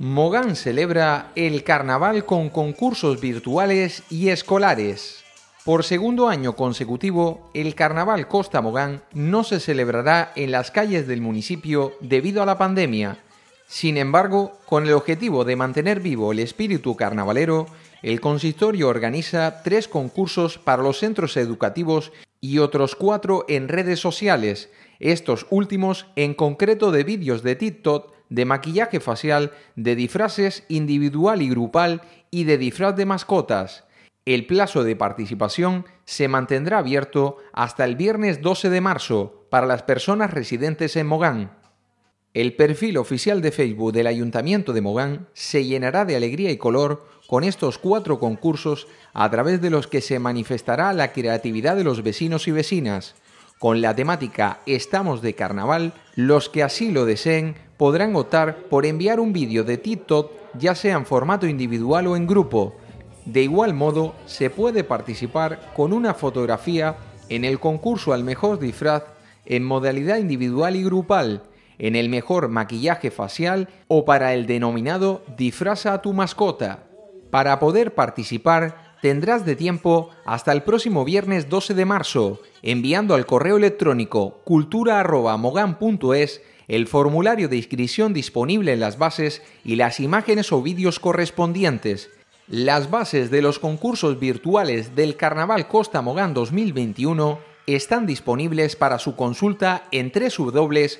Mogán celebra el carnaval con concursos virtuales y escolares. Por segundo año consecutivo, el Carnaval Costa Mogán no se celebrará en las calles del municipio debido a la pandemia. Sin embargo, con el objetivo de mantener vivo el espíritu carnavalero, el consistorio organiza tres concursos para los centros educativos y otros cuatro en redes sociales, estos últimos en concreto de vídeos de TikTok de maquillaje facial, de disfraces individual y grupal y de disfraz de mascotas. El plazo de participación se mantendrá abierto hasta el viernes 12 de marzo para las personas residentes en Mogán. El perfil oficial de Facebook del Ayuntamiento de Mogán se llenará de alegría y color con estos cuatro concursos a través de los que se manifestará la creatividad de los vecinos y vecinas. Con la temática Estamos de Carnaval, los que así lo deseen podrán optar por enviar un vídeo de TikTok ya sea en formato individual o en grupo. De igual modo, se puede participar con una fotografía en el concurso al mejor disfraz en modalidad individual y grupal, en el mejor maquillaje facial o para el denominado disfraza a tu mascota. Para poder participar, tendrás de tiempo hasta el próximo viernes 12 de marzo, enviando al correo electrónico cultura.mogan.es el formulario de inscripción disponible en las bases y las imágenes o vídeos correspondientes. Las bases de los concursos virtuales del Carnaval Costa Mogán 2021 están disponibles para su consulta en www.mogan.es.